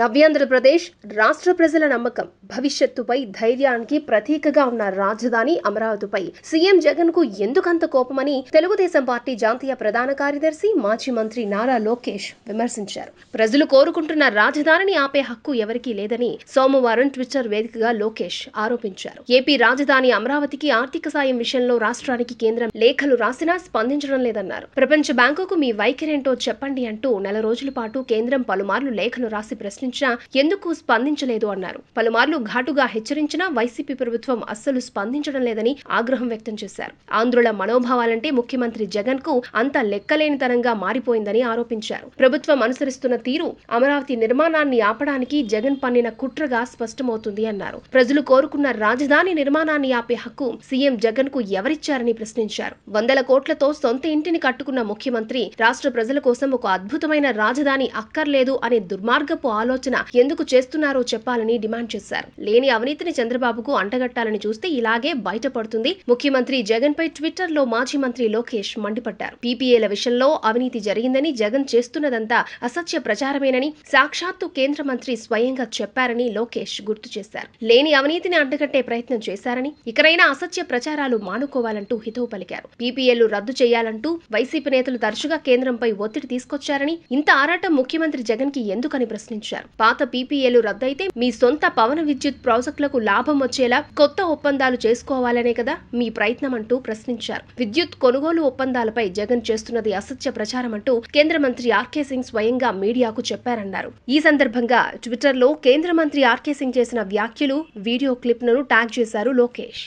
నవ్యాంధ్రప్రదేశ్ రాష్ట్ర ప్రజల నమ్మకం భవిష్యత్తుపై ధైర్యానికి ప్రతీకగా ఉన్న రాజధాని అమరావతిపై సీఎం జగన్ కు ఎందుకంత కోపమని తెలుగుదేశం పార్టీ జాతీయ ప్రధాన కార్యదర్శి మాజీ మంత్రి నారా లోకేష్ విమర్శించారు ప్రజలు కోరుకుంటున్న రాజధానిని ఆపే హక్కు ఎవరికీ లేదని సోమవారం ట్విట్టర్ వేదికగా లోకేష్ ఆరోపించారు ఏపీ రాజధాని అమరావతికి ఆర్థిక సాయం విషయంలో రాష్ట్రానికి కేంద్రం లేఖలు రాసినా స్పందించడం లేదన్నారు ప్రపంచ బ్యాంకుకు మీ వైఖరేంటో చెప్పండి అంటూ నెల రోజుల పాటు కేంద్రం పలుమార్లు లేఖలు రాసి ప్రశ్నించినా ఎందుకు స్పందించలేదు అన్నారు పలుమార్లు ఘాటుగా హెచ్చరించినా వైసీపీ ప్రభుత్వం అస్సలు స్పందించడం లేదని ఆగ్రహం వ్యక్తం చేశారు ఆంధ్రుల మనోభావాలంటే ముఖ్యమంత్రి జగన్ కు అంత లెక్కలేనితనంగా మారిపోయిందని ఆరోపించారు ప్రభుత్వం అనుసరిస్తున్న తీరు అమరావతి నిర్మాణాన్ని ఆపడానికి జగన్ పన్నిన కుట్రగా స్పష్టమవుతుంది అన్నారు ప్రజలు కోరుకున్న రాజధాని నిర్మాణాన్ని ఆపే హక్కు సీఎం జగన్ కు ఎవరిచ్చారని ప్రశ్నించారు వందల కోట్లతో సొంత ఇంటిని కట్టుకున్న ముఖ్యమంత్రి రాష్ట్ర ప్రజల కోసం ఒక అద్భుతమైన రాజధాని అక్కర్లేదు అనే దుర్మార్గపు ఆలోచన ఎందుకు చేస్తున్నారో చెప్పాలని డిమాండ్ చేశారు చేశారు లేని అవినీతిని చంద్రబాబుకు అంటగట్టాలని చూస్తే ఇలాగే బయటపడుతుంది ముఖ్యమంత్రి జగన్ పై ట్విట్టర్ లో మాజీ మంత్రి లోకేష్ మండిపడ్డారు పీపీఏల విషయంలో అవినీతి జరిగిందని జగన్ చేస్తున్నదంతా అసత్య ప్రచారమేనని సాక్షాత్తు కేంద్ర మంత్రి స్వయంగా చెప్పారని లోకేష్ గుర్తు చేశారు లేని అవినీతిని అంటగట్టే ప్రయత్నం చేశారని ఇకనైనా అసత్య ప్రచారాలు మానుకోవాలంటూ హితవు పలికారు పీపీఏలు రద్దు చేయాలంటూ వైసీపీ నేతలు తరచుగా కేంద్రంపై ఒత్తిడి తీసుకొచ్చారని ఇంత ఆరాటం ముఖ్యమంత్రి జగన్ కి ఎందుకని ప్రశ్నించారు పాత పీపీఏలు రద్దయితే మీ సొంత పవన్ విద్యుత్ ప్రాజెక్టులకు లాభం వచ్చేలా కొత్త ఒప్పందాలు చేసుకోవాలనే కదా మీ ప్రయత్నం అంటూ ప్రశ్నించారు విద్యుత్ కొనుగోలు ఒప్పందాలపై జగన్ చేస్తున్నది అసత్య ప్రచారం అంటూ కేంద్ర మంత్రి ఆర్కే సింగ్ స్వయంగా మీడియాకు చెప్పారన్నారు ఈ సందర్భంగా ట్విట్టర్లో కేంద్ర మంత్రి ఆర్కే సింగ్ చేసిన వ్యాఖ్యలు వీడియో లను ట్యాగ్ చేశారు లోకేష్